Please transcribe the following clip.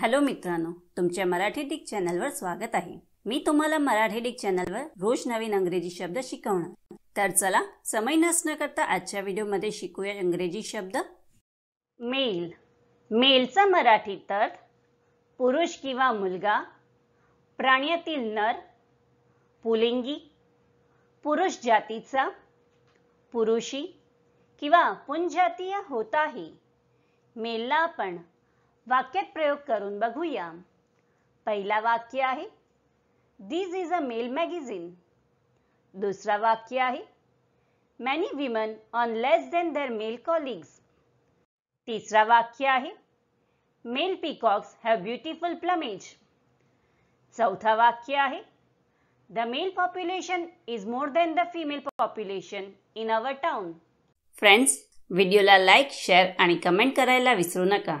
hello मित्रांनो तुमच्या Marathi Dick चॅनलवर स्वागत आहे मी तुम्हाला मराठी डिक चॅनलवर रोज नवीन अंग्रेजी शब्द शिकवणार तर चला समय नसणं करता आजच्या व्हिडिओमध्ये शिकूया इंग्रजी शब्द मेल मेलचा मराठी तर पुरुष किंवा मुलगा प्राण्यातील नर पुलिंगी पुरुष जातीचा पुरुषी किंवा पुंजातीय होताही मेलला आपण वाक्यात प्रयोग करून बघूया पहिला वाक्य आहे this is a male magazine दुसरा वाक्य आहे many women earn less than their male colleagues तिसरा वाक्य आहे male peacocks have beautiful plumage चौथा वाक्य आहे the male population is more than the female population in our town friends व्हिडिओला लाईक शेअर आणि कमेंट करायला विसरू नका